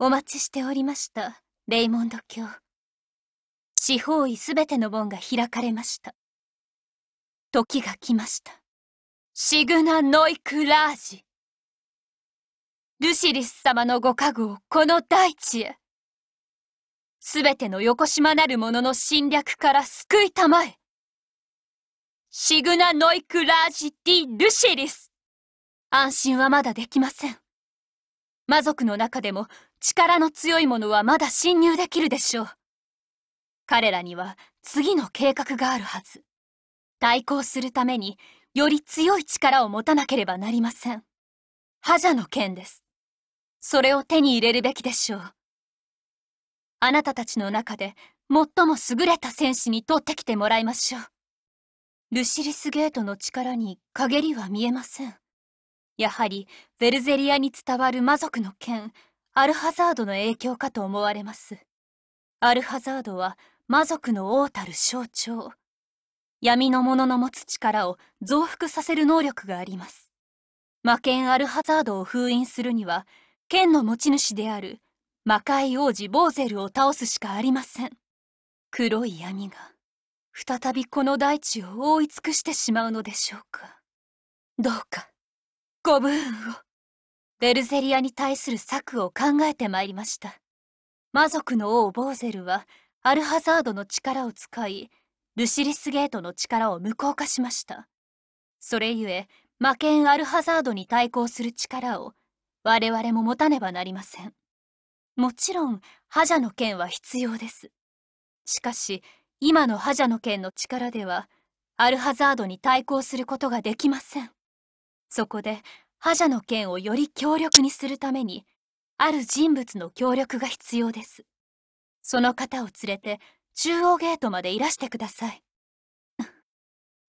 お待ちしておりました、レイモンド卿。四方位すべての門が開かれました。時が来ました。シグナ・ノイク・ラージ。ルシリス様のご加護をこの大地へ。すべての横島なる者の侵略から救いたまえ。シグナ・ノイク・ラージ・ディ・ルシリス。安心はまだできません。魔族の中でも力の強い者はまだ侵入できるでしょう。彼らには次の計画があるはず。対抗するためにより強い力を持たなければなりません。覇者の剣です。それを手に入れるべきでしょう。あなたたちの中で最も優れた戦士に取ってきてもらいましょう。ルシリスゲートの力に陰りは見えません。やはり、ヴェルゼリアに伝わる魔族の剣、アルハザードの影響かと思われます。アルハザードは魔族の王たる象徴。闇の者の持つ力を増幅させる能力があります。魔剣アルハザードを封印するには、剣の持ち主である魔界王子ボーゼルを倒すしかありません。黒い闇が、再びこの大地を覆い尽くしてしまうのでしょうか。どうか、ご分運を。ベルゼリアに対する策を考えてまいりました魔族の王ボーゼルはアルハザードの力を使いルシリスゲートの力を無効化しましたそれゆえ魔剣アルハザードに対抗する力を我々も持たねばなりませんもちろん覇者の剣は必要ですしかし今の覇者の剣の力ではアルハザードに対抗することができませんそこで覇者の剣をより強力にするためにある人物の協力が必要ですその方を連れて中央ゲートまでいらしてください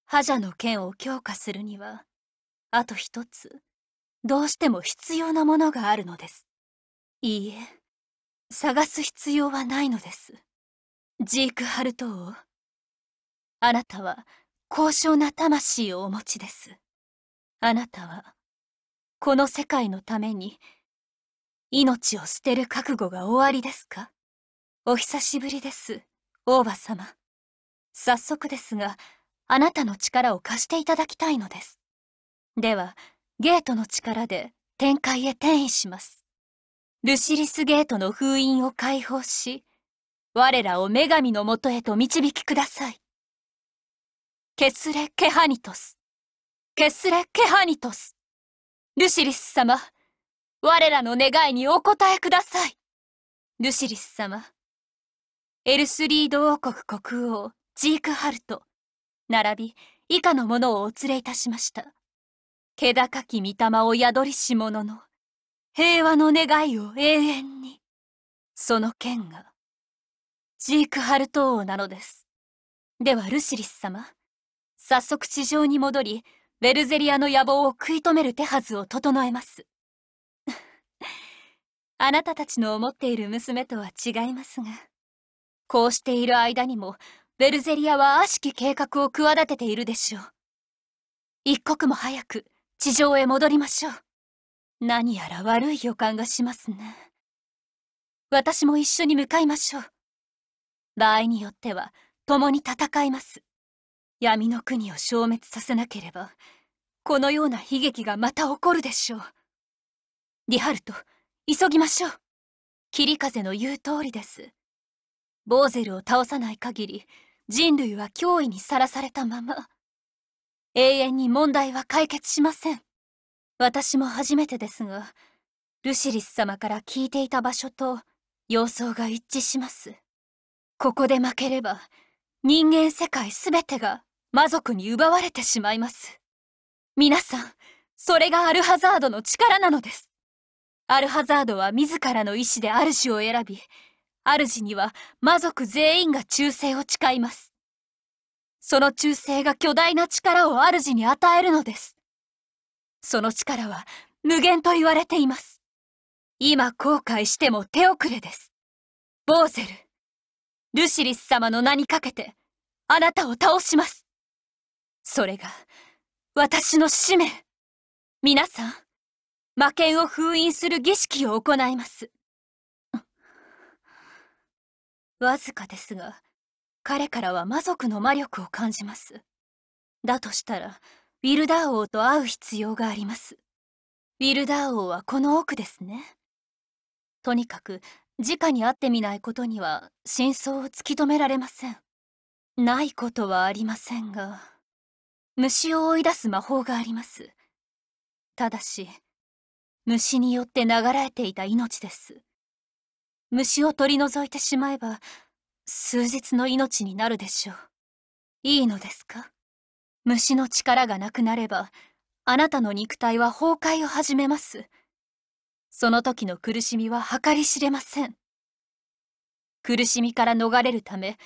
覇者の剣を強化するにはあと一つどうしても必要なものがあるのですいいえ探す必要はないのですジークハルト王あなたは高尚な魂をお持ちですあなたはこの世界のために命を捨てる覚悟が終わりですかお久しぶりです大庭様早速ですがあなたの力を貸していただきたいのですではゲートの力で天界へ転移しますルシリスゲートの封印を解放し我らを女神のもとへと導きくださいケスレ・ケハニトスケスレ・ケハニトスルシリス様、我らの願いにお答えください。ルシリス様、エルスリード王国国王、ジークハルト、並び以下の者をお連れいたしました。気高き御霊を宿りし者の、平和の願いを永遠に。その剣が、ジークハルト王なのです。ではルシリス様、早速地上に戻り、ベルゼリアの野望を食い止める手はずを整えます あなたたちの思っている娘とは違いますがこうしている間にもベルゼリアは悪しき計画を企てているでしょう一刻も早く地上へ戻りましょう何やら悪い予感がしますね私も一緒に向かいましょう場合によっては共に戦います闇の国を消滅させなければこのような悲劇がまた起こるでしょうリハルト急ぎましょう霧風の言う通りですボーゼルを倒さない限り人類は脅威にさらされたまま永遠に問題は解決しません私も初めてですがルシリス様から聞いていた場所と様相が一致しますここで負ければ人間世界全てが魔族に奪われてしまいます。皆さん、それがアルハザードの力なのです。アルハザードは自らの意志で主を選び、主には魔族全員が忠誠を誓います。その忠誠が巨大な力を主に与えるのです。その力は無限と言われています。今後悔しても手遅れです。ボーゼル、ルシリス様の名にかけて、あなたを倒します。それが私の使命皆さん魔剣を封印する儀式を行いますわずかですが彼からは魔族の魔力を感じますだとしたらウィルダー王と会う必要がありますウィルダー王はこの奥ですねとにかく直に会ってみないことには真相を突き止められませんないことはありませんが。虫を追い出す魔法があります。ただし、虫によって流らえていた命です。虫を取り除いてしまえば、数日の命になるでしょう。いいのですか虫の力がなくなれば、あなたの肉体は崩壊を始めます。その時の苦しみは計り知れません。苦しみから逃れるため、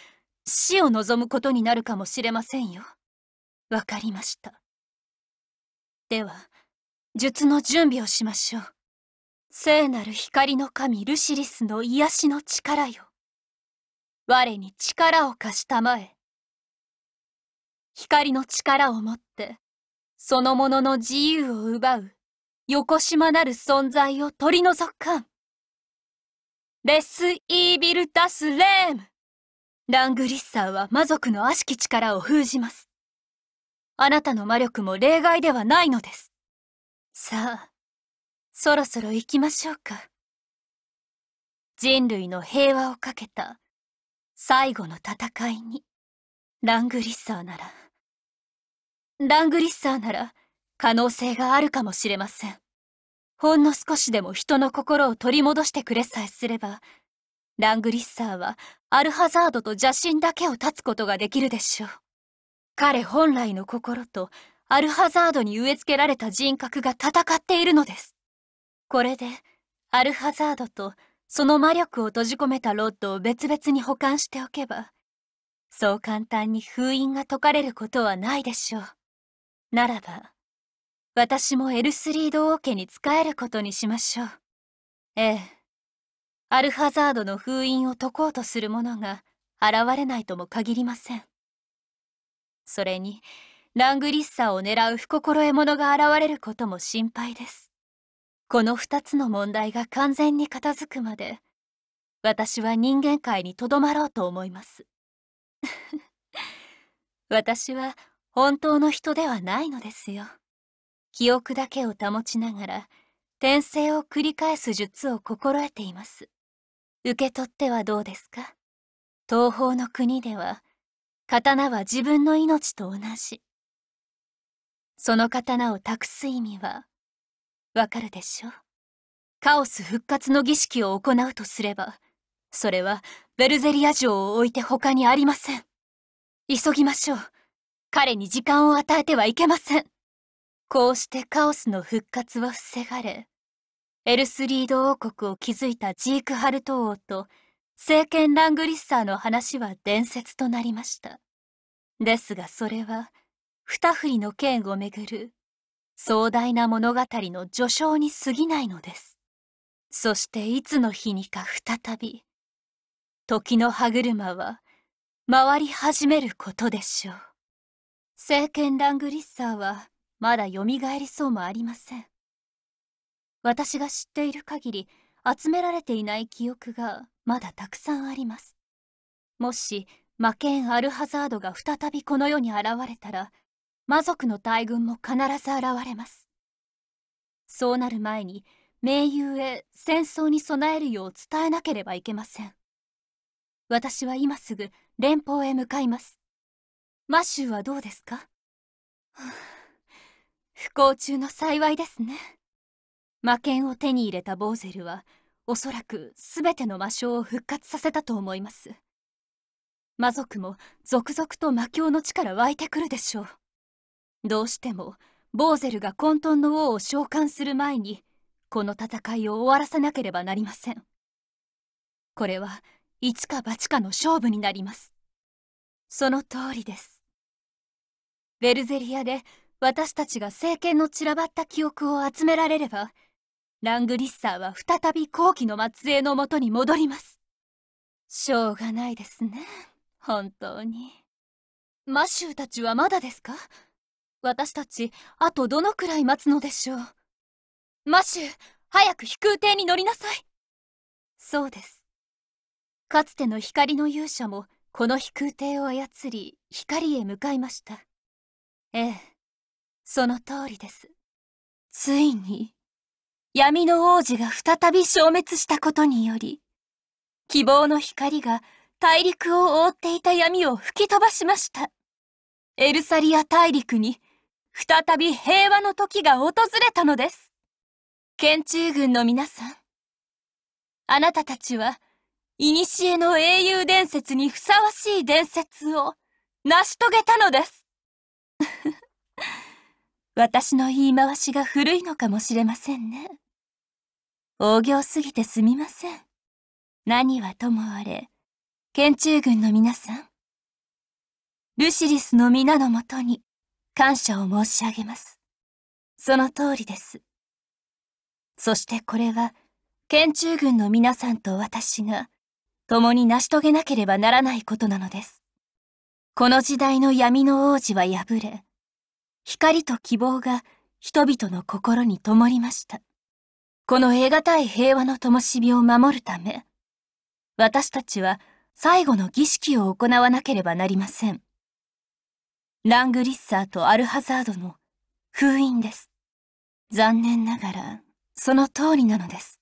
死を望むことになるかもしれませんよ。わかりました。では、術の準備をしましょう。聖なる光の神ルシリスの癒しの力よ。我に力を貸したまえ。光の力をもって、その者のの自由を奪う、横島なる存在を取り除かん。レス・イービル・ダス・レームラングリッサーは魔族の悪しき力を封じます。あなたの魔力も例外ではないのです。さあ、そろそろ行きましょうか。人類の平和をかけた最後の戦いに、ラングリッサーなら、ラングリッサーなら可能性があるかもしれません。ほんの少しでも人の心を取り戻してくれさえすれば、ラングリッサーはアルハザードと邪神だけを断つことができるでしょう。彼本来の心とアルハザードに植え付けられた人格が戦っているのです。これで、アルハザードとその魔力を閉じ込めたロッドを別々に保管しておけば、そう簡単に封印が解かれることはないでしょう。ならば、私もエルスリード王家に仕えることにしましょう。ええ。アルハザードの封印を解こうとする者が現れないとも限りません。それにラングリッサを狙う不心得者が現れることも心配ですこの2つの問題が完全に片付くまで私は人間界にとどまろうと思います 私は本当の人ではないのですよ記憶だけを保ちながら転生を繰り返す術を心得ています受け取ってはどうですか東方の国では刀は自分の命と同じ。その刀を託す意味は、わかるでしょカオス復活の儀式を行うとすれば、それはベルゼリア城を置いて他にありません。急ぎましょう。彼に時間を与えてはいけません。こうしてカオスの復活は防がれ、エルスリード王国を築いたジークハルト王と聖剣ラングリッサーの話は伝説となりました。ですがそれは、二振りの剣をめぐる壮大な物語の序章に過ぎないのです。そしていつの日にか再び、時の歯車は回り始めることでしょう。聖剣ラングリッサーはまだ蘇りそうもありません。私が知っている限り集められていない記憶がまだたくさんあります。もし、魔剣アルハザードが再びこの世に現れたら、魔族の大軍も必ず現れます。そうなる前に、盟友へ戦争に備えるよう伝えなければいけません。私は今すぐ連邦へ向かいます。マシューはどうですか不幸中の幸いですね。魔剣を手に入れたボーゼルは、おそらく全ての魔性を復活させたと思います魔族も続々と魔境の地から湧いてくるでしょうどうしてもボーゼルが混沌の王を召喚する前にこの戦いを終わらせなければなりませんこれは一か八かの勝負になりますその通りですベルゼリアで私たちが聖剣の散らばった記憶を集められればラングリッサーは再び後期の末裔のもとに戻りますしょうがないですね本当にマシューたちはまだですか私たちあとどのくらい待つのでしょうマシュー早く飛空艇に乗りなさいそうですかつての光の勇者もこの飛空艇を操り光へ向かいましたええその通りですついに闇の王子が再び消滅したことにより、希望の光が大陸を覆っていた闇を吹き飛ばしました。エルサリア大陸に再び平和の時が訪れたのです。県中軍の皆さん、あなたたちは、古の英雄伝説にふさわしい伝説を成し遂げたのです。私の言い回しが古いのかもしれませんね。大行すぎてすみません。何はともあれ、県中軍の皆さん、ルシリスの皆のもとに感謝を申し上げます。その通りです。そしてこれは、県中軍の皆さんと私が、共に成し遂げなければならないことなのです。この時代の闇の王子は破れ、光と希望が人々の心に灯りました。この得難い平和の灯火を守るため、私たちは最後の儀式を行わなければなりません。ラングリッサーとアルハザードの封印です。残念ながら、その通りなのです。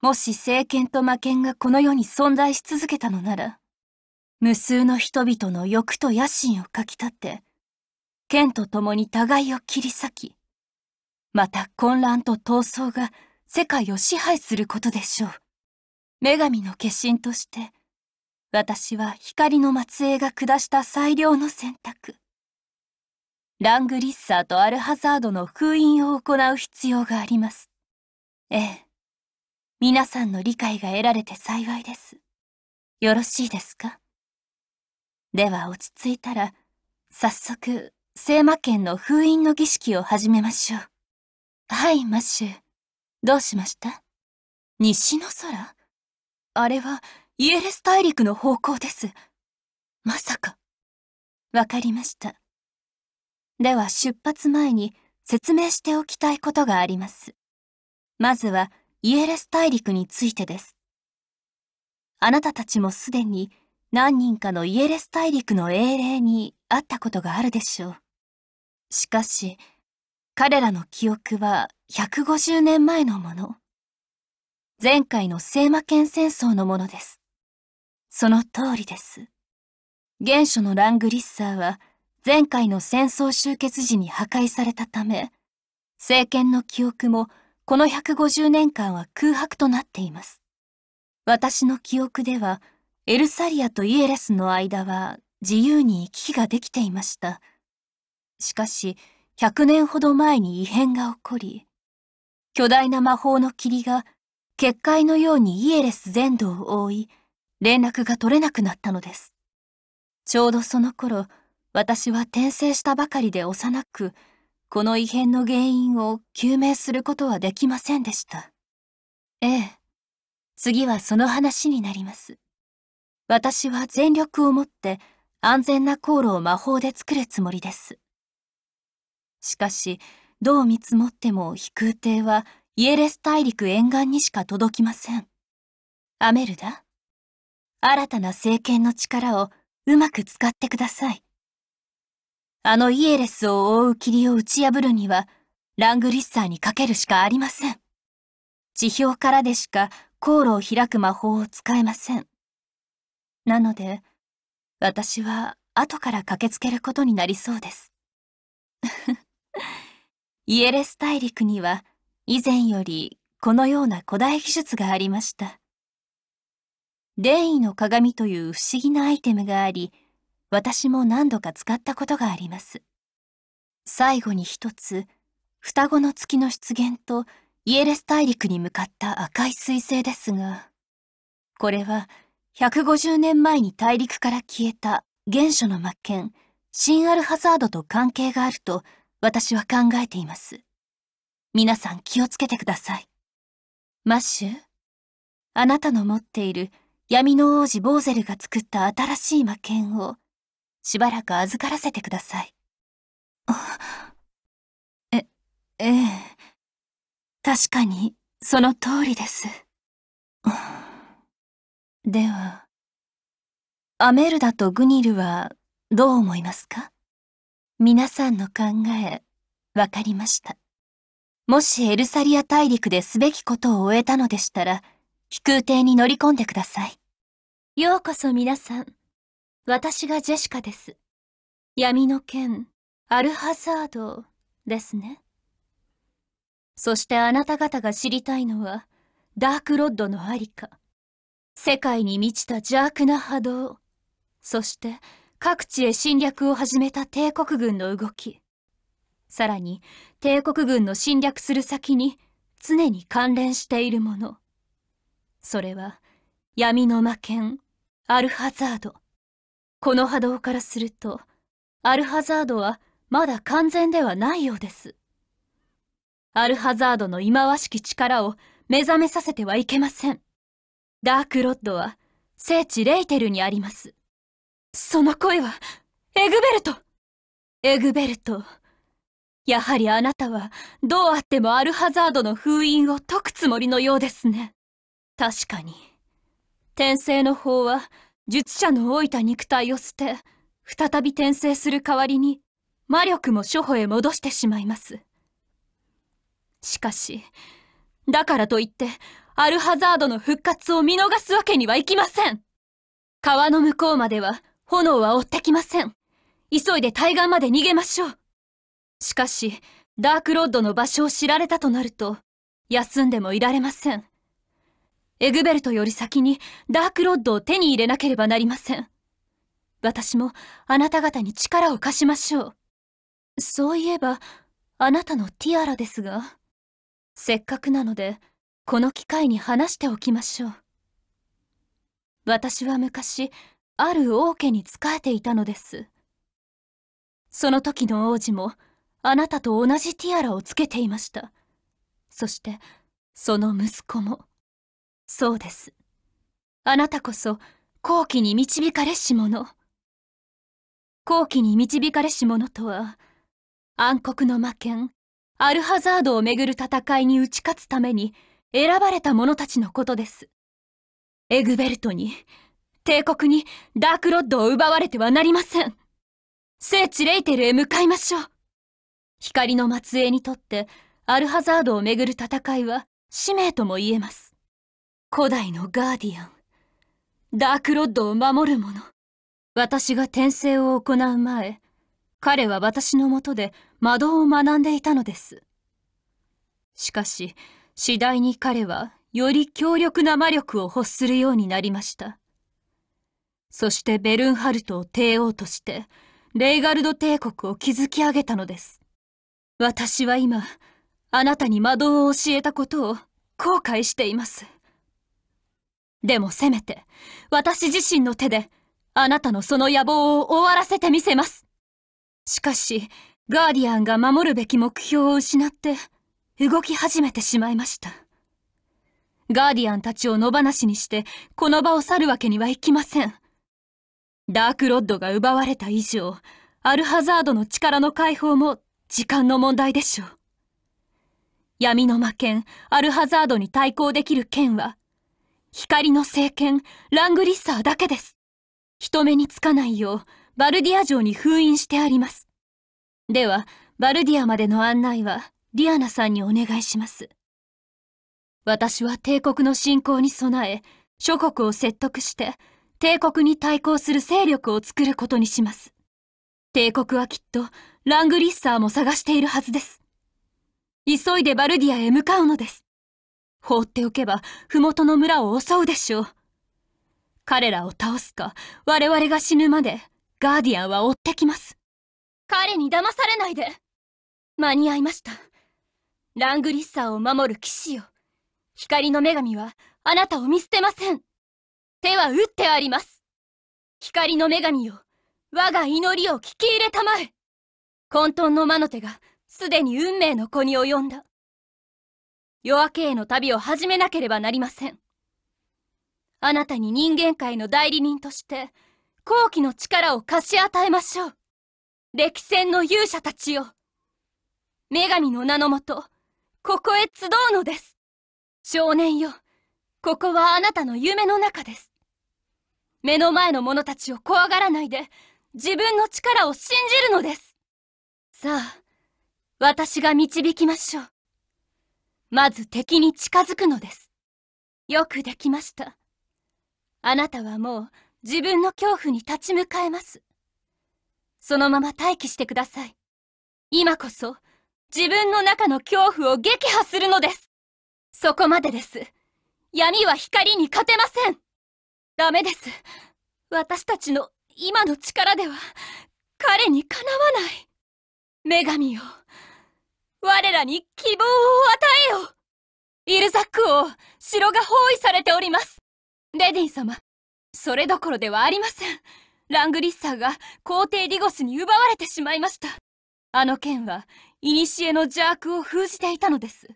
もし政権と魔剣がこの世に存在し続けたのなら、無数の人々の欲と野心をかきたて、剣と共に互いを切り裂き、また混乱と闘争が世界を支配することでしょう。女神の化身として、私は光の末裔が下した最良の選択。ラングリッサーとアルハザードの封印を行う必要があります。ええ。皆さんの理解が得られて幸いです。よろしいですかでは落ち着いたら、早速聖魔剣の封印の儀式を始めましょう。はい、マッシュ。どうしました西の空あれは、イエレス大陸の方向です。まさか。わかりました。では出発前に説明しておきたいことがあります。まずは、イエレス大陸についてです。あなたたちもすでに何人かのイエレス大陸の英霊に会ったことがあるでしょう。しかし、彼らの記憶は150年前のもの。前回の聖魔剣戦争のものです。その通りです。原初のラングリッサーは前回の戦争終結時に破壊されたため、政権の記憶もこの150年間は空白となっています。私の記憶では、エルサリアとイエレスの間は自由に行き来ができていました。しかし、百年ほど前に異変が起こり、巨大な魔法の霧が結界のようにイエレス全土を覆い、連絡が取れなくなったのです。ちょうどその頃、私は転生したばかりで幼く、この異変の原因を究明することはできませんでした。ええ。次はその話になります。私は全力をもって安全な航路を魔法で作るつもりです。しかし、どう見積もっても飛空艇はイエレス大陸沿岸にしか届きません。アメルダ新たな政権の力をうまく使ってください。あのイエレスを覆う霧を打ち破るには、ラングリッサーにかけるしかありません。地表からでしか航路を開く魔法を使えません。なので、私は後から駆けつけることになりそうです。イエレス大陸には以前よりこのような古代技術がありました。伝位の鏡という不思議なアイテムがあり、私も何度か使ったことがあります。最後に一つ、双子の月の出現とイエレス大陸に向かった赤い彗星ですが、これは150年前に大陸から消えた原初の魔剣、シン・アルハザードと関係があると私は考えています。皆さん気をつけてください。マッシュ、あなたの持っている闇の王子ボーゼルが作った新しい魔剣をしばらく預からせてください。え、ええ。確かにその通りです。では、アメルダとグニルはどう思いますか皆さんの考え、わかりました。もしエルサリア大陸ですべきことを終えたのでしたら、飛空艇に乗り込んでください。ようこそ皆さん。私がジェシカです。闇の剣、アルハザードですね。そしてあなた方が知りたいのは、ダークロッドのありか。世界に満ちた邪悪な波動。そして、各地へ侵略を始めた帝国軍の動き。さらに、帝国軍の侵略する先に常に関連しているもの。それは、闇の魔剣、アルハザード。この波動からすると、アルハザードはまだ完全ではないようです。アルハザードの忌まわしき力を目覚めさせてはいけません。ダークロッドは聖地レイテルにあります。その声は、エグベルトエグベルト、やはりあなたは、どうあってもアルハザードの封印を解くつもりのようですね。確かに。転生の法は、術者の老いた肉体を捨て、再び転生する代わりに、魔力も処方へ戻してしまいます。しかし、だからといって、アルハザードの復活を見逃すわけにはいきません川の向こうまでは炎は追ってきません。急いで対岸まで逃げましょう。しかし、ダークロッドの場所を知られたとなると、休んでもいられません。エグベルトより先にダークロッドを手に入れなければなりません。私もあなた方に力を貸しましょう。そういえば、あなたのティアラですが、せっかくなので、この機会に話しておきましょう。私は昔、ある王家に仕えていたのです。その時の王子も、あなたと同じティアラをつけていました。そして、その息子も。そうです。あなたこそ、後期に導かれし者。後期に導かれし者とは、暗黒の魔剣、アルハザードをめぐる戦いに打ち勝つために、選ばれた者たちのことです。エグベルトに、帝国にダークロッドを奪われてはなりません。聖地レイテルへ向かいましょう。光の末裔にとって、アルハザードをめぐる戦いは使命とも言えます。古代のガーディアン。ダークロッドを守る者。私が転生を行う前、彼は私のもとで魔導を学んでいたのです。しかし、次第に彼はより強力な魔力を欲するようになりました。そしてベルンハルトを帝王として、レイガルド帝国を築き上げたのです。私は今、あなたに魔導を教えたことを後悔しています。でもせめて、私自身の手で、あなたのその野望を終わらせてみせます。しかし、ガーディアンが守るべき目標を失って、動き始めてしまいました。ガーディアンたちを野放しにして、この場を去るわけにはいきません。ダークロッドが奪われた以上、アルハザードの力の解放も時間の問題でしょう。闇の魔剣、アルハザードに対抗できる剣は、光の聖剣、ラングリッサーだけです。人目につかないよう、バルディア城に封印してあります。では、バルディアまでの案内は、ディアナさんにお願いします。私は帝国の侵攻に備え、諸国を説得して、帝国に対抗する勢力を作ることにします。帝国はきっと、ラングリッサーも探しているはずです。急いでバルディアへ向かうのです。放っておけば、麓の村を襲うでしょう。彼らを倒すか、我々が死ぬまで、ガーディアンは追ってきます。彼に騙されないで間に合いました。ラングリッサーを守る騎士よ。光の女神は、あなたを見捨てません手は打ってあります光の女神よ我が祈りを聞き入れたまえ混沌の魔の手がすでに運命の子に及んだ夜明けへの旅を始めなければなりませんあなたに人間界の代理人として後期の力を貸し与えましょう歴戦の勇者たちよ女神の名のもとここへ集うのです少年よここはあなたの夢の中です目の前の者たちを怖がらないで自分の力を信じるのですさあ私が導きましょうまず敵に近づくのですよくできましたあなたはもう自分の恐怖に立ち向かえますそのまま待機してください今こそ自分の中の恐怖を撃破するのですそこまでです闇は光に勝てませんダメです私たちの今の力では彼にかなわない女神よ我らに希望を与えよイルザック王城が包囲されておりますレディン様それどころではありませんラングリッサーが皇帝ディゴスに奪われてしまいましたあの剣は古の邪悪を封じていたのです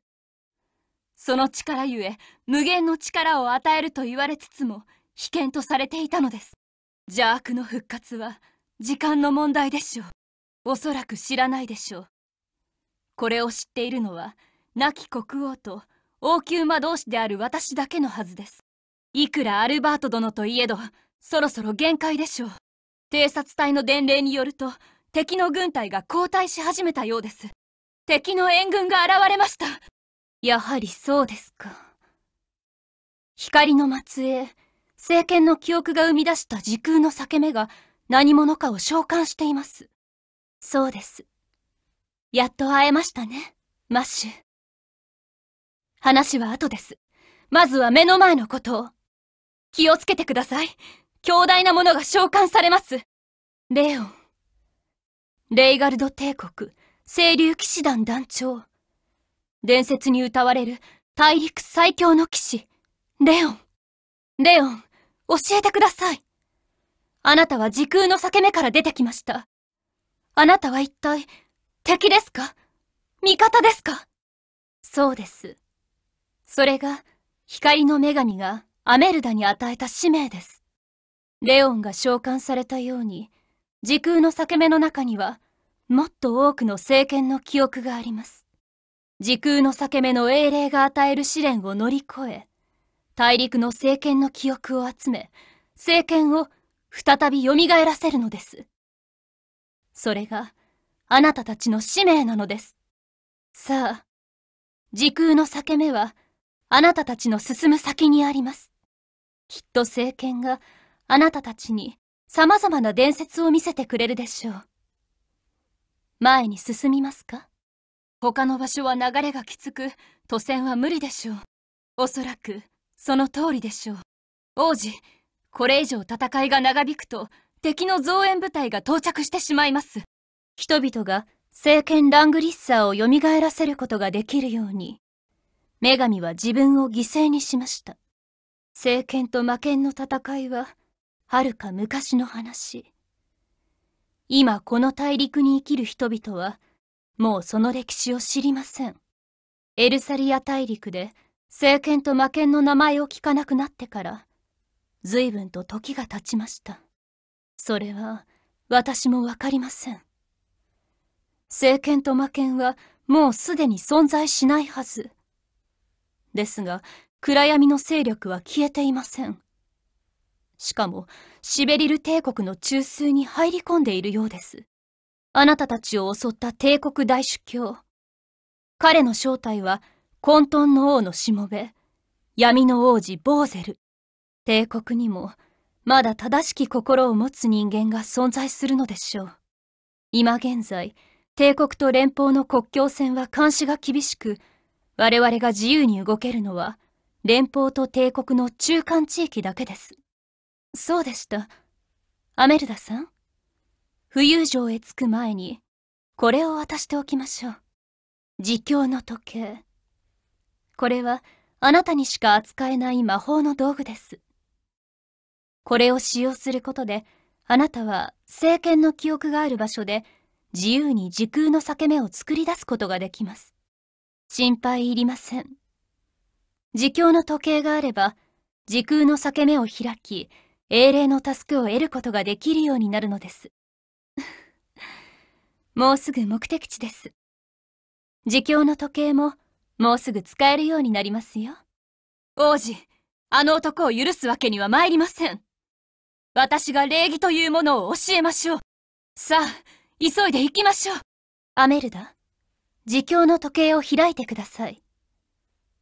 その力ゆえ無限の力を与えると言われつつも危険とされていたのです邪悪の復活は時間の問題でしょうおそらく知らないでしょうこれを知っているのは亡き国王と王宮魔導士である私だけのはずですいくらアルバート殿といえどそろそろ限界でしょう偵察隊の伝令によると敵の軍隊が後退し始めたようです敵の援軍が現れましたやはりそうですか。光の末裔、聖剣の記憶が生み出した時空の裂け目が何者かを召喚しています。そうです。やっと会えましたね、マッシュ。話は後です。まずは目の前のことを。気をつけてください。強大なものが召喚されます。レオン。レイガルド帝国、清流騎士団団長。伝説に歌われる大陸最強の騎士、レオン。レオン、教えてください。あなたは時空の裂け目から出てきました。あなたは一体、敵ですか味方ですかそうです。それが、光の女神がアメルダに与えた使命です。レオンが召喚されたように、時空の裂け目の中には、もっと多くの聖剣の記憶があります。時空の裂け目の英霊が与える試練を乗り越え、大陸の聖剣の記憶を集め、聖剣を再び蘇らせるのです。それが、あなたたちの使命なのです。さあ、時空の裂け目は、あなたたちの進む先にあります。きっと聖剣があなたたちに様々な伝説を見せてくれるでしょう。前に進みますか他の場所は流れがきつく渡船は無理でしょうおそらくその通りでしょう王子これ以上戦いが長引くと敵の増援部隊が到着してしまいます人々が聖剣ラングリッサーを蘇らせることができるように女神は自分を犠牲にしました聖剣と魔剣の戦いははるか昔の話今この大陸に生きる人々はもうその歴史を知りません。エルサリア大陸で政権と魔剣の名前を聞かなくなってから、随分と時が経ちました。それは私もわかりません。政権と魔剣はもうすでに存在しないはず。ですが、暗闇の勢力は消えていません。しかも、シベリル帝国の中枢に入り込んでいるようです。あなたたちを襲った帝国大主教。彼の正体は混沌の王のしもべ、闇の王子ボーゼル。帝国にも、まだ正しき心を持つ人間が存在するのでしょう。今現在、帝国と連邦の国境線は監視が厳しく、我々が自由に動けるのは、連邦と帝国の中間地域だけです。そうでした。アメルダさん浮遊城へ着く前に、これを渡しておきましょう。自供の時計。これは、あなたにしか扱えない魔法の道具です。これを使用することで、あなたは聖剣の記憶がある場所で、自由に時空の裂け目を作り出すことができます。心配いりません。自供の時計があれば、時空の裂け目を開き、英霊のタスクを得ることができるようになるのです。もうすぐ目的地です。自供の時計も、もうすぐ使えるようになりますよ。王子、あの男を許すわけには参りません。私が礼儀というものを教えましょう。さあ、急いで行きましょう。アメルダ、自供の時計を開いてください。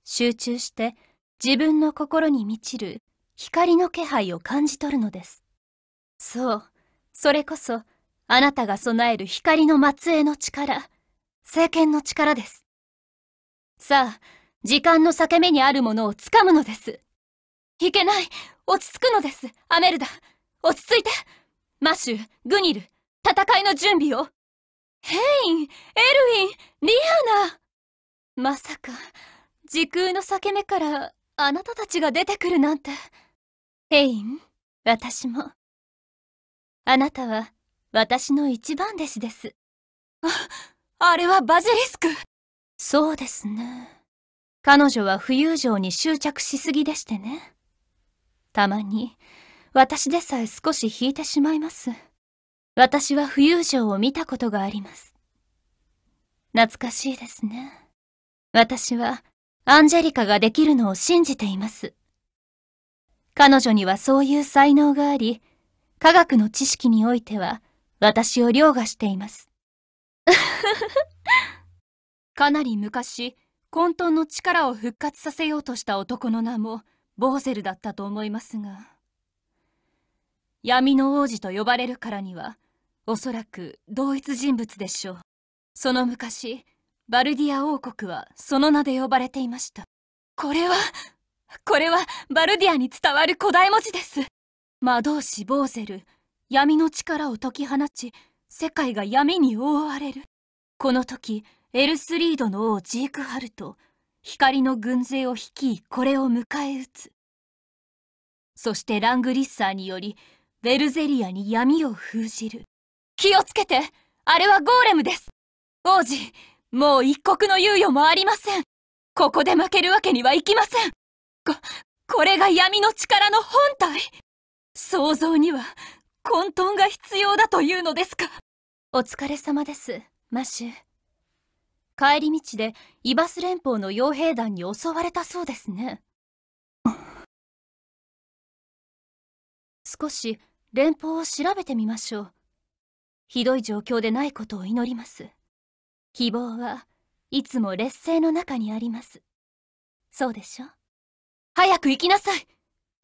集中して自分の心に満ちる光の気配を感じ取るのです。そう、それこそあなたが備える光の末裔の力、聖剣の力です。さあ、時間の裂け目にあるものを掴むのです。いけない落ち着くのですアメルダ落ち着いてマシュー、グニル、戦いの準備をヘイン、エルウィン、リアナまさか、時空の裂け目からあなたたちが出てくるなんて。ヘイン、私も。あなたは私の一番弟子です。あ、あれはバジリスクそうですね。彼女は浮遊城に執着しすぎでしてね。たまに、私でさえ少し引いてしまいます。私は浮遊城を見たことがあります。懐かしいですね。私は、アンジェリカができるのを信じています。彼女にはそういう才能があり、科学の知識においては、私を凌駕しています。かなり昔、混沌の力を復活させようとした男の名も、ボーゼルだったと思いますが。闇の王子と呼ばれるからには、おそらく同一人物でしょう。その昔、バルディア王国はその名で呼ばれていました。これは、これはバルディアに伝わる古代文字です。魔導士ボーゼル、闇の力を解き放ち、世界が闇に覆われる。この時、エルスリードの王ジークハルト光の軍勢を率いこれを迎え撃つ。そしてラングリッサーにより、ベルゼリアに闇を封じる。気をつけてあれはゴーレムです王子、もう一刻の猶予もありませんここで負けるわけにはいきませんこ、これが闇の力の本体想像には混沌が必要だというのですかお疲れ様です、マシュ。帰り道でイバス連邦の傭兵団に襲われたそうですね。少し連邦を調べてみましょう。ひどい状況でないことを祈ります。希望はいつも劣勢の中にあります。そうでしょ早く行きなさい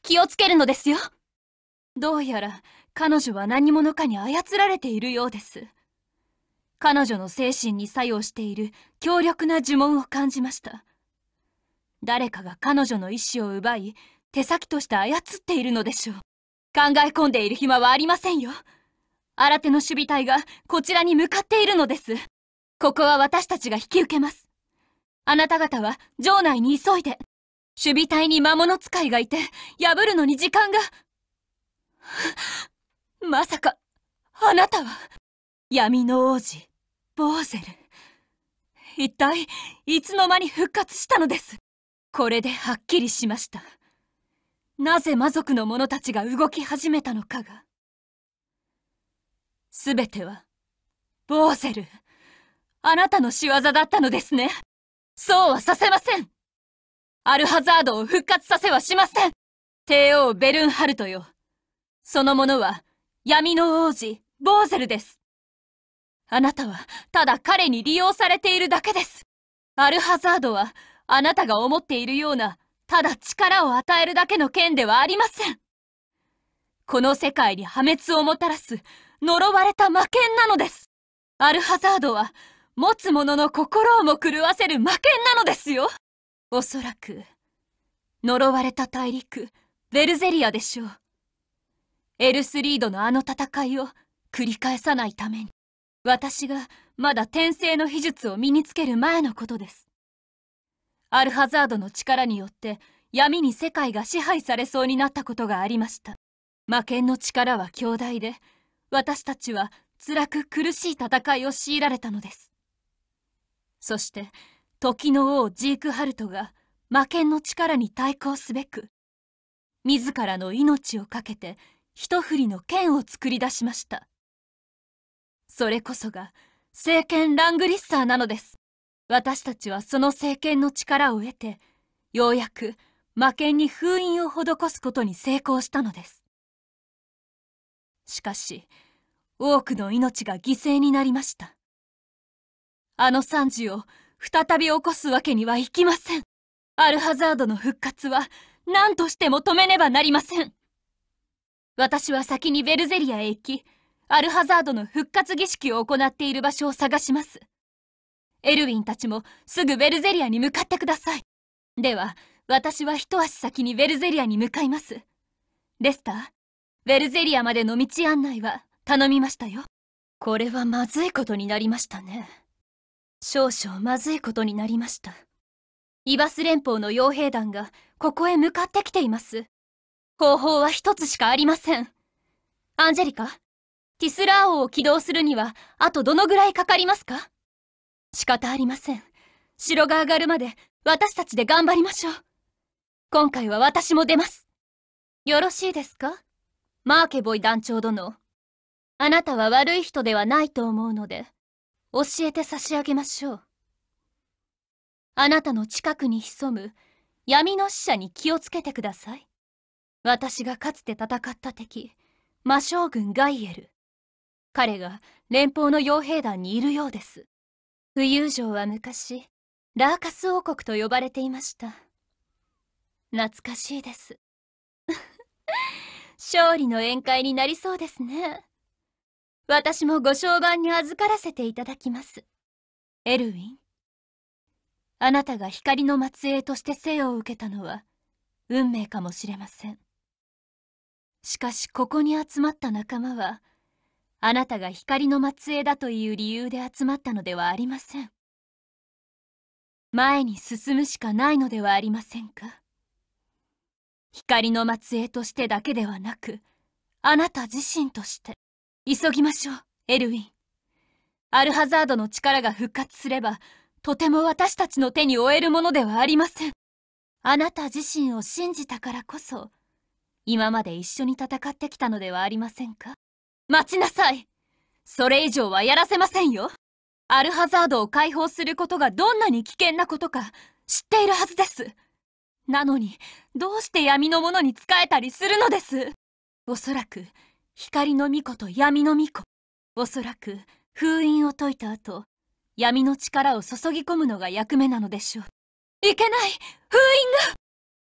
気をつけるのですよどうやら彼女は何者かに操られているようです。彼女の精神に作用している強力な呪文を感じました。誰かが彼女の意志を奪い、手先として操っているのでしょう。考え込んでいる暇はありませんよ。新手の守備隊がこちらに向かっているのです。ここは私たちが引き受けます。あなた方は城内に急いで。守備隊に魔物使いがいて、破るのに時間が。まさか、あなたは、闇の王子、ボーゼル。一体、いつの間に復活したのですこれではっきりしました。なぜ魔族の者たちが動き始めたのかが。全ては、ボーゼル、あなたの仕業だったのですね。そうはさせませんアルハザードを復活させはしません帝王ベルンハルトよ。その者は闇の王子、ボーゼルです。あなたはただ彼に利用されているだけです。アルハザードはあなたが思っているようなただ力を与えるだけの剣ではありません。この世界に破滅をもたらす呪われた魔剣なのです。アルハザードは持つ者の心をも狂わせる魔剣なのですよ。おそらく、呪われた大陸、ベルゼリアでしょう。エルスリードのあの戦いを繰り返さないために、私がまだ転生の秘術を身につける前のことです。アルハザードの力によって闇に世界が支配されそうになったことがありました。魔剣の力は強大で、私たちは辛く苦しい戦いを強いられたのです。そして、時の王ジークハルトが魔剣の力に対抗すべく、自らの命を懸けて一振りの剣を作り出しましたそれこそが聖剣ラングリッサーなのです私たちはその聖剣の力を得てようやく魔剣に封印を施すことに成功したのですしかし多くの命が犠牲になりましたあの惨事を再び起こすわけにはいきませんアルハザードの復活は何としても止めねばなりません私は先にベルゼリアへ行き、アルハザードの復活儀式を行っている場所を探します。エルウィンたちもすぐベルゼリアに向かってください。では、私は一足先にベルゼリアに向かいます。レスター、ベルゼリアまでの道案内は頼みましたよ。これはまずいことになりましたね。少々まずいことになりました。イバス連邦の傭兵団がここへ向かってきています。方法は一つしかありません。アンジェリカ、ティスラー王を起動するには、あとどのぐらいかかりますか仕方ありません。城が上がるまで、私たちで頑張りましょう。今回は私も出ます。よろしいですかマーケボイ団長殿。あなたは悪い人ではないと思うので、教えて差し上げましょう。あなたの近くに潜む闇の使者に気をつけてください。私がかつて戦った敵魔将軍ガイエル彼が連邦の傭兵団にいるようです浮遊城は昔ラーカス王国と呼ばれていました懐かしいです 勝利の宴会になりそうですね私もご商売に預からせていただきますエルウィンあなたが光の末裔として生を受けたのは運命かもしれませんしかしここに集まった仲間はあなたが光の末裔だという理由で集まったのではありません前に進むしかないのではありませんか光の末裔としてだけではなくあなた自身として急ぎましょうエルウィンアルハザードの力が復活すればとても私たちの手に負えるものではありませんあなた自身を信じたからこそ今まで一緒に戦ってきたのではありませんか待ちなさいそれ以上はやらせませんよアルハザードを解放することがどんなに危険なことか知っているはずですなのにどうして闇の者に仕えたりするのですおそらく光の巫女と闇の巫女おそらく封印を解いた後闇の力を注ぎ込むのが役目なのでしょういけない封印が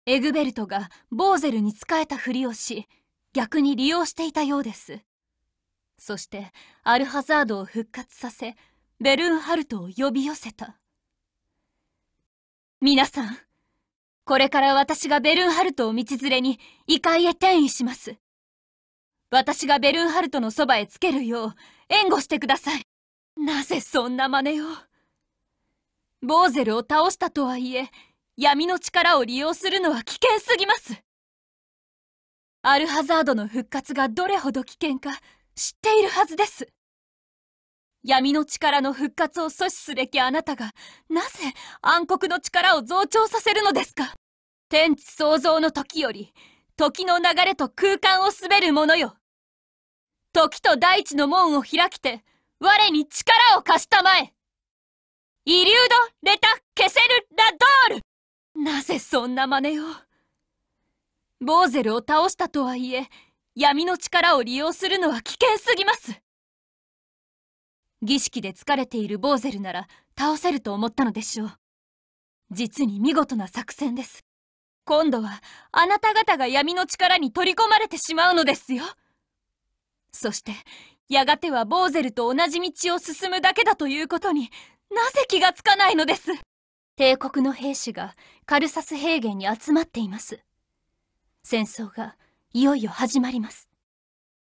エグベルトがボーゼルに仕えたふりをし逆に利用していたようですそしてアルハザードを復活させベルンハルトを呼び寄せた皆さんこれから私がベルンハルトを道連れに異界へ転移します私がベルンハルトのそばへつけるよう援護してくださいなぜそんな真似をボーゼルを倒したとはいえ闇の力を利用するのは危険すぎますアルハザードの復活がどれほど危険か知っているはずです闇の力の復活を阻止すべきあなたがなぜ暗黒の力を増長させるのですか天地創造の時より時の流れと空間を滑る者よ時と大地の門を開きて我に力を貸したまえイリュード・レタ・ケセル・ラドールなぜそんな真似をボーゼルを倒したとはいえ、闇の力を利用するのは危険すぎます儀式で疲れているボーゼルなら倒せると思ったのでしょう。実に見事な作戦です。今度はあなた方が闇の力に取り込まれてしまうのですよ。そして、やがてはボーゼルと同じ道を進むだけだということになぜ気がつかないのです帝国の兵士がカルサス平原に集まっています戦争がいよいよ始まります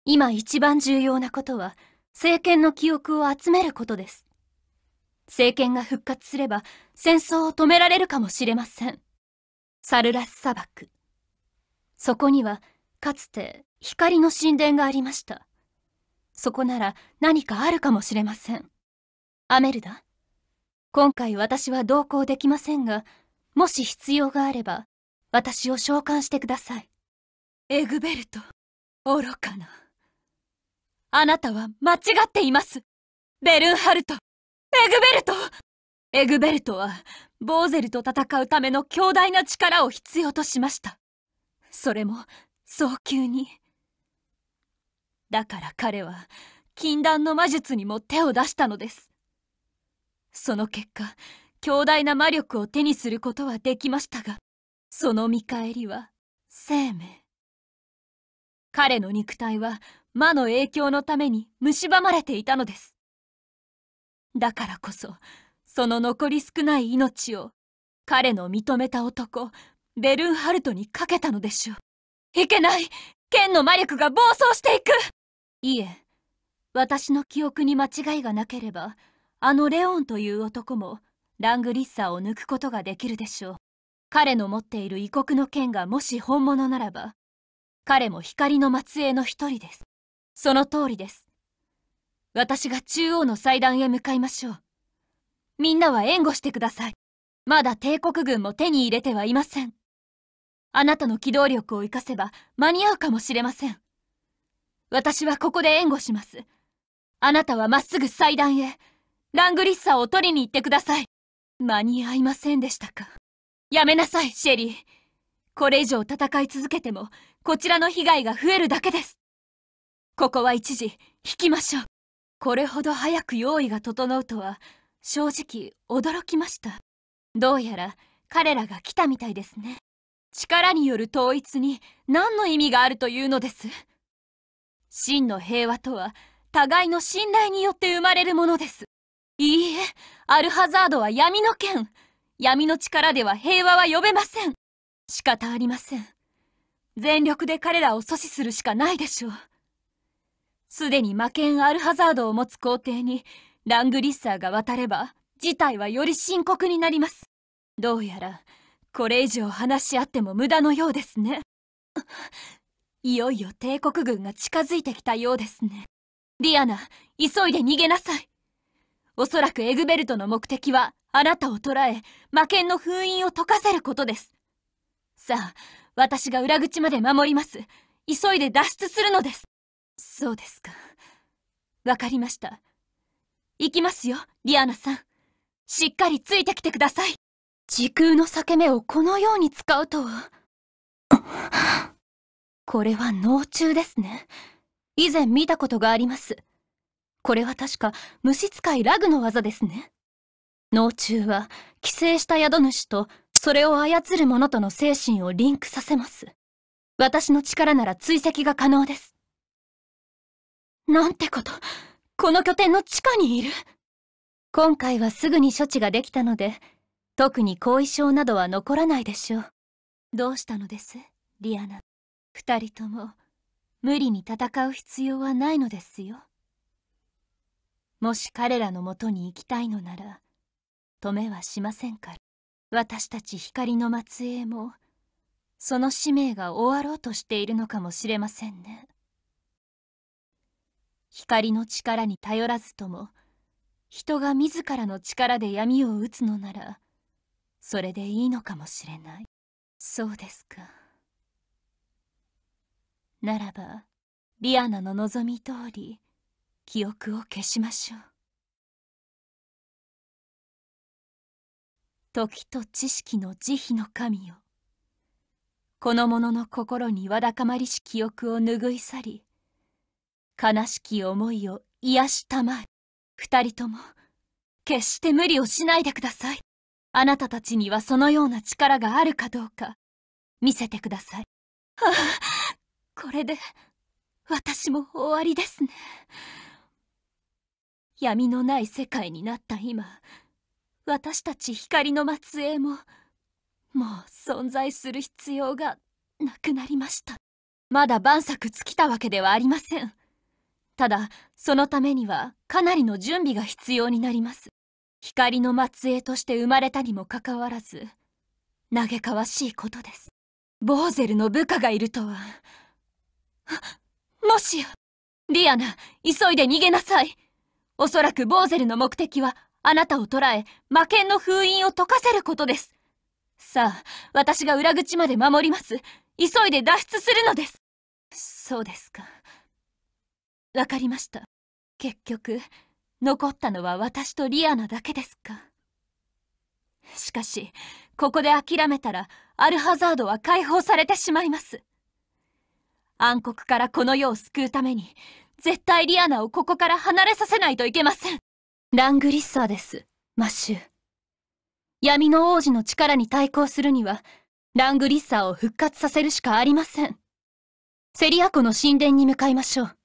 今一番重要なことは政権の記憶を集めることです政権が復活すれば戦争を止められるかもしれませんサルラス砂漠そこにはかつて光の神殿がありましたそこなら何かあるかもしれませんアメルダ今回私は同行できませんが、もし必要があれば、私を召喚してください。エグベルト、愚かな。あなたは間違っています。ベルンハルト、エグベルトエグベルトは、ボーゼルと戦うための強大な力を必要としました。それも、早急に。だから彼は、禁断の魔術にも手を出したのです。その結果強大な魔力を手にすることはできましたがその見返りは生命彼の肉体は魔の影響のために蝕まれていたのですだからこそその残り少ない命を彼の認めた男ベルンハルトにかけたのでしょういけない剣の魔力が暴走していくいえ私の記憶に間違いがなければあのレオンという男もラングリッサーを抜くことができるでしょう彼の持っている異国の剣がもし本物ならば彼も光の末裔の一人ですその通りです私が中央の祭壇へ向かいましょうみんなは援護してくださいまだ帝国軍も手に入れてはいませんあなたの機動力を生かせば間に合うかもしれません私はここで援護しますあなたはまっすぐ祭壇へラングリッサを取りに行ってください。間に合いませんでしたか。やめなさい、シェリー。これ以上戦い続けても、こちらの被害が増えるだけです。ここは一時、引きましょう。これほど早く用意が整うとは、正直驚きました。どうやら彼らが来たみたいですね。力による統一に何の意味があるというのです真の平和とは互いの信頼によって生まれるものですいいえ、アルハザードは闇の剣。闇の力では平和は呼べません。仕方ありません。全力で彼らを阻止するしかないでしょう。すでに魔剣アルハザードを持つ皇帝に、ラングリッサーが渡れば、事態はより深刻になります。どうやら、これ以上話し合っても無駄のようですね。いよいよ帝国軍が近づいてきたようですね。ディアナ、急いで逃げなさい。おそらくエグベルトの目的は、あなたを捕らえ、魔剣の封印を解かせることです。さあ、私が裏口まで守ります。急いで脱出するのです。そうですか。わかりました。行きますよ、リアナさん。しっかりついてきてください。時空の裂け目をこのように使うとは。これは脳中ですね。以前見たことがあります。これは確か虫使いラグの技ですね脳中は寄生した宿主とそれを操る者との精神をリンクさせます私の力なら追跡が可能ですなんてことこの拠点の地下にいる今回はすぐに処置ができたので特に後遺症などは残らないでしょうどうしたのですリアナ二人とも無理に戦う必要はないのですよもし彼らのもとに行きたいのなら止めはしませんから私たち光の末裔もその使命が終わろうとしているのかもしれませんね光の力に頼らずとも人が自らの力で闇を打つのならそれでいいのかもしれないそうですかならばリアナの望み通り記憶を消しましょう時と知識の慈悲の神よこの者の心にわだかまりし記憶を拭い去り悲しき思いを癒したまえ二人とも決して無理をしないでくださいあなたたちにはそのような力があるかどうか見せてくださいはあこれで私も終わりですね。闇のない世界になった今私たち光の末裔ももう存在する必要がなくなりましたまだ晩作尽きたわけではありませんただそのためにはかなりの準備が必要になります光の末裔として生まれたにもかかわらず嘆かわしいことですボーゼルの部下がいるとはもしやリアナ急いで逃げなさいおそらくボーゼルの目的は、あなたを捕らえ、魔剣の封印を解かせることです。さあ、私が裏口まで守ります。急いで脱出するのです。そうですか。わかりました。結局、残ったのは私とリアナだけですか。しかし、ここで諦めたら、アルハザードは解放されてしまいます。暗黒からこの世を救うために、絶対リアナをここから離れさせないといけません。ラングリッサーです、マッシュ闇の王子の力に対抗するには、ラングリッサーを復活させるしかありません。セリア湖の神殿に向かいましょう。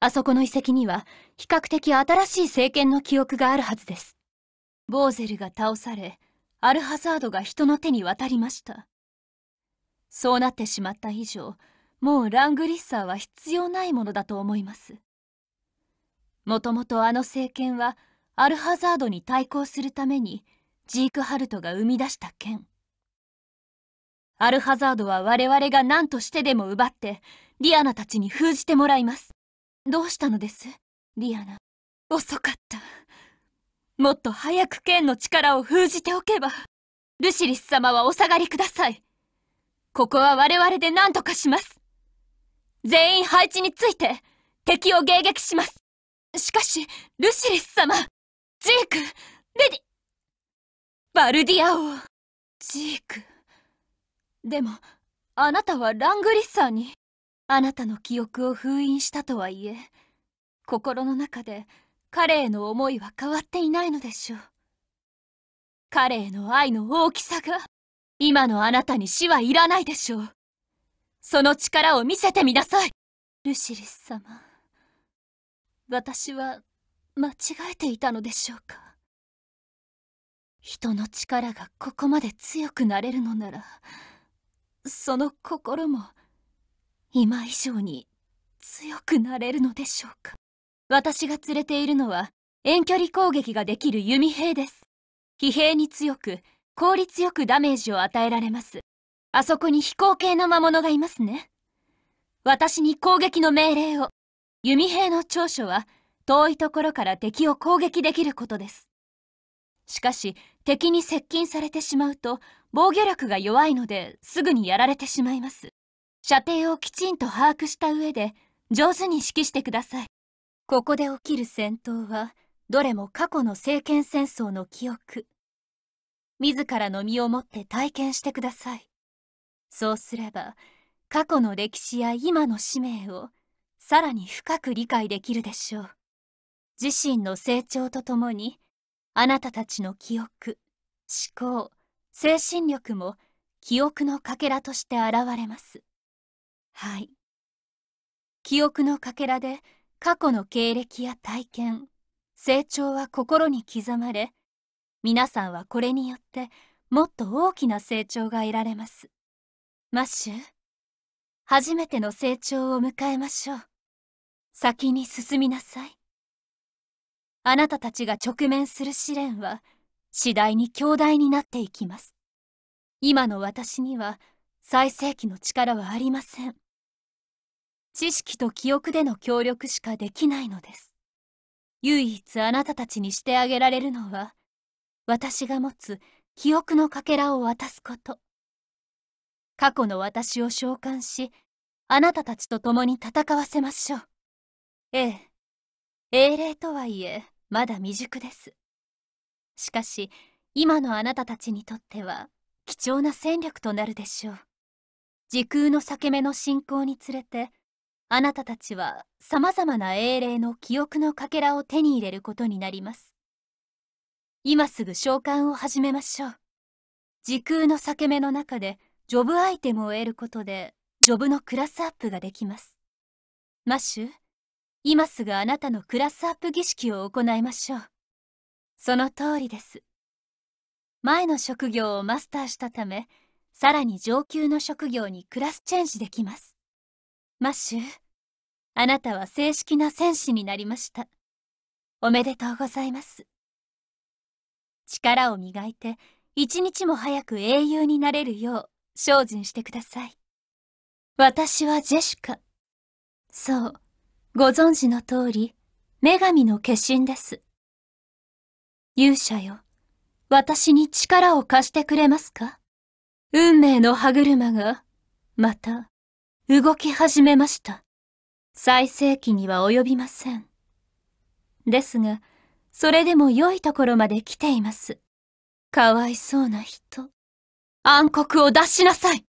あそこの遺跡には、比較的新しい政権の記憶があるはずです。ボーゼルが倒され、アルハザードが人の手に渡りました。そうなってしまった以上、もうラングリッサーは必要ないものだと思いますもともとあの政権はアルハザードに対抗するためにジークハルトが生み出した剣アルハザードは我々が何としてでも奪ってリアナたちに封じてもらいますどうしたのですリアナ遅かったもっと早く剣の力を封じておけばルシリス様はお下がりくださいここは我々で何とかします全員配置について敵を迎撃しますしかしルシリス様ジークレディバルディア王ジークでもあなたはラングリッサーにあなたの記憶を封印したとはいえ心の中で彼への思いは変わっていないのでしょう彼への愛の大きさが今のあなたに死はいらないでしょうその力を見せてみなさいルシリス様私は間違えていたのでしょうか人の力がここまで強くなれるのならその心も今以上に強くなれるのでしょうか私が連れているのは遠距離攻撃ができる弓兵です疲弊に強く効率よくダメージを与えられますあそこに飛行系の魔物がいますね。私に攻撃の命令を。弓兵の長所は、遠いところから敵を攻撃できることです。しかし、敵に接近されてしまうと、防御力が弱いので、すぐにやられてしまいます。射程をきちんと把握した上で、上手に指揮してください。ここで起きる戦闘は、どれも過去の政権戦争の記憶。自らの身をもって体験してください。そうすれば過去の歴史や今の使命をさらに深く理解できるでしょう自身の成長とともにあなたたちの記憶思考精神力も記憶のかけらとして現れますはい記憶のかけらで過去の経歴や体験成長は心に刻まれ皆さんはこれによってもっと大きな成長が得られますマッシュ初めての成長を迎えましょう先に進みなさいあなたたちが直面する試練は次第に強大になっていきます今の私には最盛期の力はありません知識と記憶での協力しかできないのです唯一あなたたちにしてあげられるのは私が持つ記憶のかけらを渡すこと過去の私を召喚し、あなたたちと共に戦わせましょう。ええ、英霊とはいえ、まだ未熟です。しかし、今のあなたたちにとっては、貴重な戦力となるでしょう。時空の裂け目の進行につれて、あなたたちは様々な英霊の記憶のかけらを手に入れることになります。今すぐ召喚を始めましょう。時空の裂け目の中で、ジョブアイテムを得ることで、ジョブのクラスアップができます。マッシュ、今すぐあなたのクラスアップ儀式を行いましょう。その通りです。前の職業をマスターしたため、さらに上級の職業にクラスチェンジできます。マッシュ、あなたは正式な戦士になりました。おめでとうございます。力を磨いて、一日も早く英雄になれるよう、精進してください。私はジェシカ。そう、ご存知の通り、女神の化身です。勇者よ、私に力を貸してくれますか運命の歯車が、また、動き始めました。最盛期には及びません。ですが、それでも良いところまで来ています。かわいそうな人。暗黒を出しなさい。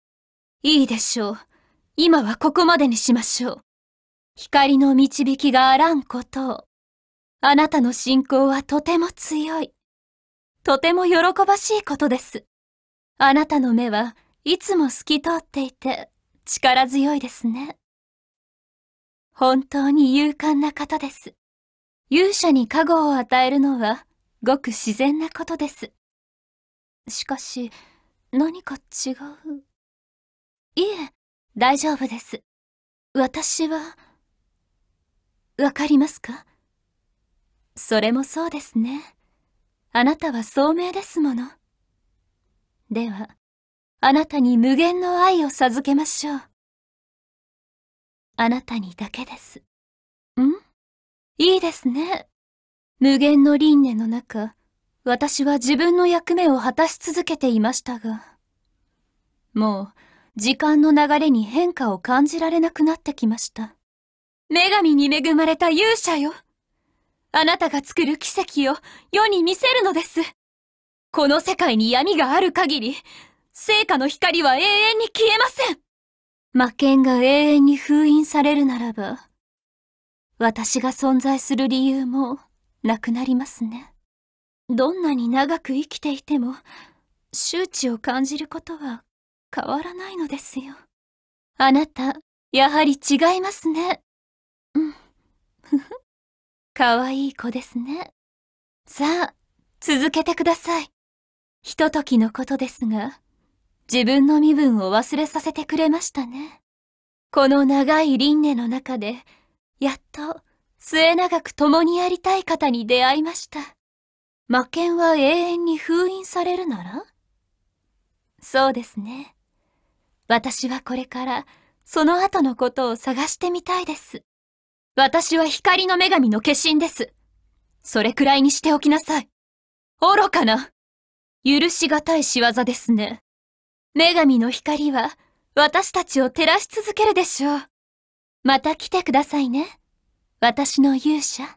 いいでしょう。今はここまでにしましょう。光の導きがあらんことを。あなたの信仰はとても強い。とても喜ばしいことです。あなたの目はいつも透き通っていて力強いですね。本当に勇敢な方です。勇者に加護を与えるのはごく自然なことです。しかし、何か違ういえ大丈夫です私はわかりますかそれもそうですねあなたは聡明ですものではあなたに無限の愛を授けましょうあなたにだけですんいいですね無限の輪廻の中私は自分の役目を果たし続けていましたが、もう時間の流れに変化を感じられなくなってきました。女神に恵まれた勇者よ。あなたが作る奇跡を世に見せるのです。この世界に闇がある限り、聖火の光は永遠に消えません。魔剣が永遠に封印されるならば、私が存在する理由もなくなりますね。どんなに長く生きていても周知を感じることは変わらないのですよあなたやはり違いますねうんふふかわいい子ですねさあ続けてくださいひとときのことですが自分の身分を忘れさせてくれましたねこの長い輪廻の中でやっと末永く共にやりたい方に出会いました魔剣は永遠に封印されるならそうですね。私はこれから、その後のことを探してみたいです。私は光の女神の化身です。それくらいにしておきなさい。愚かな。許しがたい仕業ですね。女神の光は、私たちを照らし続けるでしょう。また来てくださいね。私の勇者。